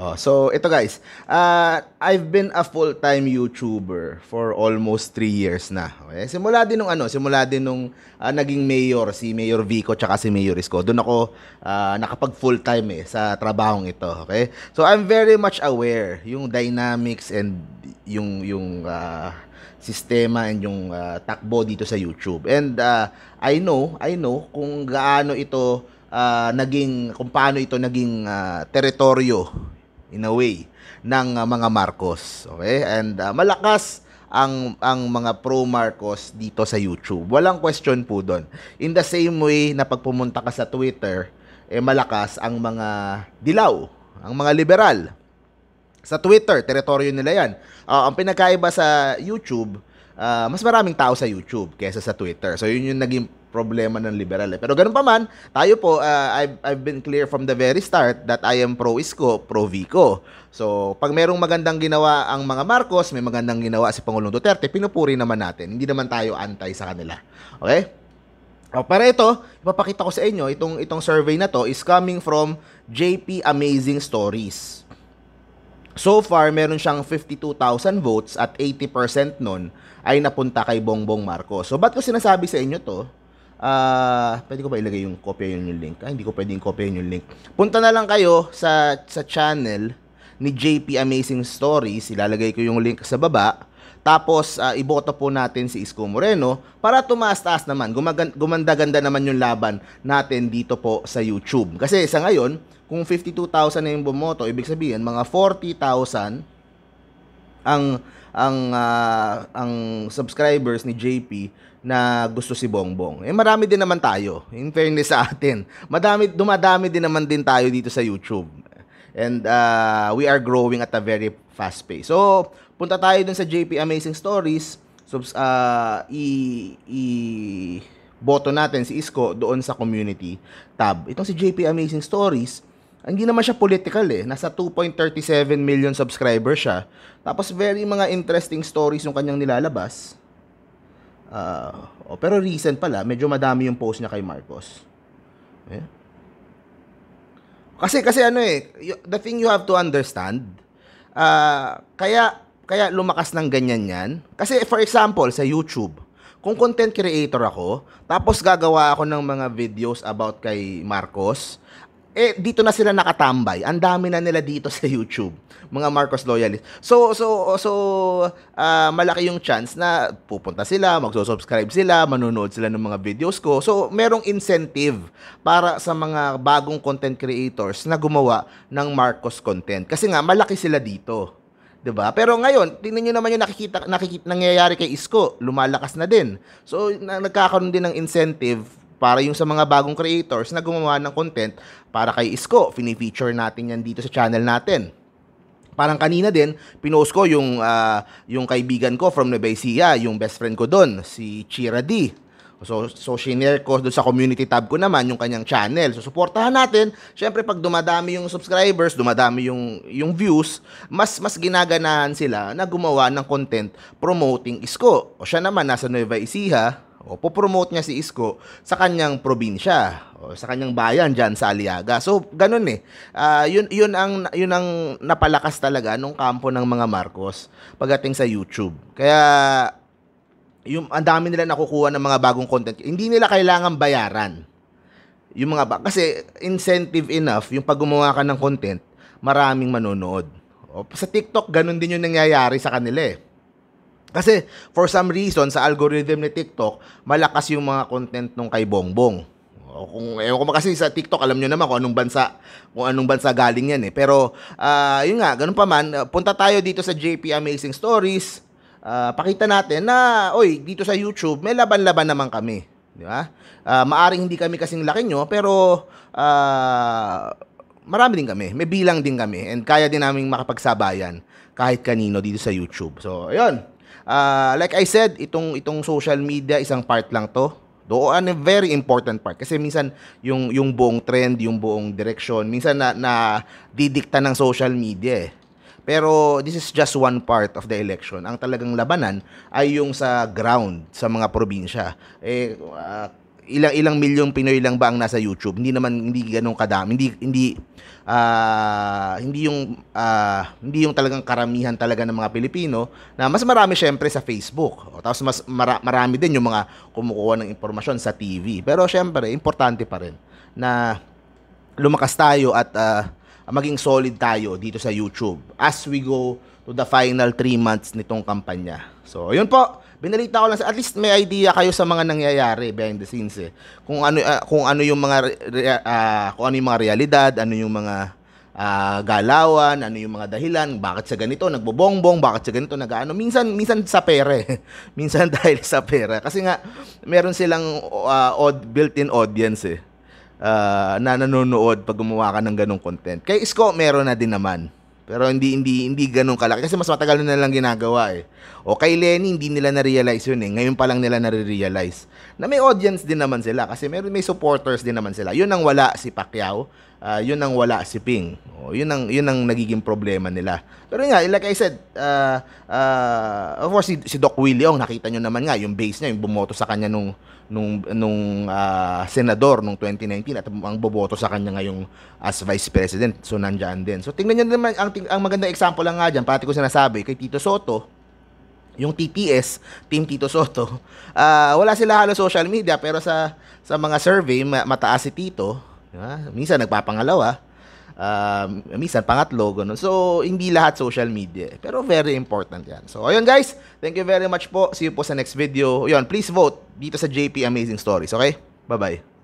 Oh, so ito guys, uh, I've been a full-time YouTuber for almost 3 years na. Okay? Simula din nung ano, simula din nung uh, naging mayor si Mayor Vico tsaka si Mayor Isko. Doon ako uh, ah, nakapag full-time eh sa trabahong ito, okay? So I'm very much aware yung dynamics and yung yung uh, sistema and yung uh, takbo dito sa YouTube. And uh, I know, I know kung gaano ito uh, naging kung paano ito naging uh, teritoryo in a way ng ah, mga Marcos. Okay? And uh, malakas ang ang mga pro Marcos dito sa YouTube. Walang question po doon. In the same way na pag pumunta ka sa Twitter, eh malakas ang mga dilaw, ang mga liberal. Sa Twitter, teritoryo nila 'yan. Uh, ang pinakaiba sa YouTube, uh, mas maraming tao sa YouTube kaysa sa Twitter. So yun yung naging problema ng liberal. Eh. Pero ganun pa man, tayo po, uh, I've, I've been clear from the very start that I am pro-ISCO, pro-Vico. So, pag merong magandang ginawa ang mga Marcos, may magandang ginawa si Pangulong Duterte, pinupuri naman natin. Hindi naman tayo antay sa kanila. Okay? Oh, para ito, ipapakita ko sa inyo, itong, itong survey na to is coming from JP Amazing Stories. So far, meron siyang 52,000 votes at 80% nun ay napunta kay Bongbong Marcos. So, ba't ko sinasabi sa inyo to? uh, pwede ko ba ilagay yung kopya yun yung link? Ah, hindi ko pwede yung kopya yun yung link. Punta na lang kayo sa, sa channel ni JP Amazing Stories. Ilalagay ko yung link sa baba. Tapos, uh, iboto po natin si Isko Moreno para tumaas-taas naman. gumanda-ganda naman yung laban natin dito po sa YouTube. Kasi sa ngayon, kung 52,000 na yung bumoto, ibig sabihin, mga 40,000 ang ang uh, ang subscribers ni JP na gusto si Bongbong. Eh marami din naman tayo in fairness sa atin. Madami dumadami din naman din tayo dito sa YouTube. And uh, we are growing at a very fast pace. So, punta tayo dun sa JP Amazing Stories. Subs, uh, i, i boto natin si Isko doon sa community tab. Itong si JP Amazing Stories, hindi naman siya political eh. Nasa 2.37 million subscribers siya. Tapos very mga interesting stories yung kanyang nilalabas. Uh, oh, pero recent pala, medyo madami yung post niya kay Marcos. Eh? Kasi kasi ano eh, the thing you have to understand, uh, kaya kaya lumakas ng ganyan 'yan. Kasi for example sa YouTube, kung content creator ako, tapos gagawa ako ng mga videos about kay Marcos, eh dito na sila nakatambay. Ang dami na nila dito sa YouTube, mga Marcos loyalist. So so so uh, malaki yung chance na pupunta sila, magso-subscribe sila, manonood sila ng mga videos ko. So merong incentive para sa mga bagong content creators na gumawa ng Marcos content kasi nga malaki sila dito. 'di ba? Pero ngayon, tingnan niyo naman yung nakikita nakikita nangyayari kay Isko, lumalakas na din. So na, nagkakaroon din ng incentive para yung sa mga bagong creators na gumawa ng content para kay Isko. Fini-feature natin yan dito sa channel natin. Parang kanina din, pinost ko yung, uh, yung kaibigan ko from Nebesia, yung best friend ko doon, si Chira D. So, so shinare ko doon sa community tab ko naman yung kanyang channel. So, suportahan natin. Siyempre, pag dumadami yung subscribers, dumadami yung, yung views, mas, mas ginaganahan sila na gumawa ng content promoting Isko. O siya naman, nasa Nueva Ecija, o popromote niya si Isko sa kanyang probinsya o sa kanyang bayan diyan sa Aliaga. So ganun eh. Uh, yun yun ang yun ang napalakas talaga nung kampo ng mga Marcos pagdating sa YouTube. Kaya yung ang dami nila nakukuha ng mga bagong content. Hindi nila kailangan bayaran. Yung mga ba- kasi incentive enough yung pag gumawa ka ng content, maraming manonood. O, sa TikTok ganun din yung nangyayari sa kanila eh kasi for some reason sa algorithm ni TikTok, malakas yung mga content nung kay Bongbong. O kung eh ko kasi sa TikTok alam niyo naman kung anong bansa kung anong bansa galing yan eh. Pero uh, yun nga, ganun pa man, ah, punta tayo dito sa JP Amazing Stories. Uh, pakita natin na oy, dito sa YouTube may laban-laban naman kami, di ba? Uh, maaring hindi kami kasing laki nyo, pero uh, marami din kami. May bilang din kami. And kaya din naming makapagsabayan kahit kanino dito sa YouTube. So, ayun. Uh, like I said, itong itong social media isang part lang 'to. Doon a very important part kasi minsan yung yung buong trend, yung buong direction, minsan na, na didikta ng social media eh. Pero this is just one part of the election. Ang talagang labanan ay yung sa ground, sa mga probinsya. Eh, uh, ilang ilang milyong Pinoy lang ba ang nasa YouTube? Hindi naman hindi ganoon kadami. Hindi hindi uh, hindi yung uh, hindi yung talagang karamihan talaga ng mga Pilipino na mas marami syempre sa Facebook. O tapos mas mara, marami din yung mga kumukuha ng impormasyon sa TV. Pero syempre importante pa rin na lumakas tayo at uh, maging solid tayo dito sa YouTube as we go to the final 3 months nitong kampanya. So, ayun po. Binalita ko lang sa at least may idea kayo sa mga nangyayari behind the scenes eh. Kung ano uh, kung ano yung mga uh, kung ano yung mga realidad, ano yung mga uh, galawan, ano yung mga dahilan, bakit sa ganito nagbobongbong, bakit sa ganito nagaano. Minsan minsan sa pere. minsan dahil sa pera kasi nga meron silang uh, odd built-in audience eh. Uh, na nanonood pag gumawa ka ng ganong content. Kay Isko, meron na din naman. Pero hindi hindi hindi ganun kalaki kasi mas matagal na lang ginagawa eh. O kay Lenny hindi nila na-realize yun eh. Ngayon pa lang nila na-realize na may audience din naman sila kasi meron may supporters din naman sila. Yun ang wala si Pacquiao, uh, yun ang wala si Ping. O yun ang yun ang nagiging problema nila. Pero nga like I said, uh, uh, of course si, si Doc Willie Ong nakita niyo naman nga yung base niya yung bumoto sa kanya nung nung nung uh, senador nung 2019 at ang boboto sa kanya ngayong as vice president. So nandiyan din. So tingnan niyo naman ang ang magandang example lang nga dyan, pati ko sinasabi, kay Tito Soto, yung TTS, Team Tito Soto, uh, wala sila halos social media, pero sa, sa mga survey, mataas si Tito. Diba? Minsan nagpapangalawa uh, minsan pangatlo, ganun. So, hindi lahat social media. Eh, pero very important yan. So, ayun guys. Thank you very much po. See you po sa next video. Ayun, please vote dito sa JP Amazing Stories. Okay? Bye-bye.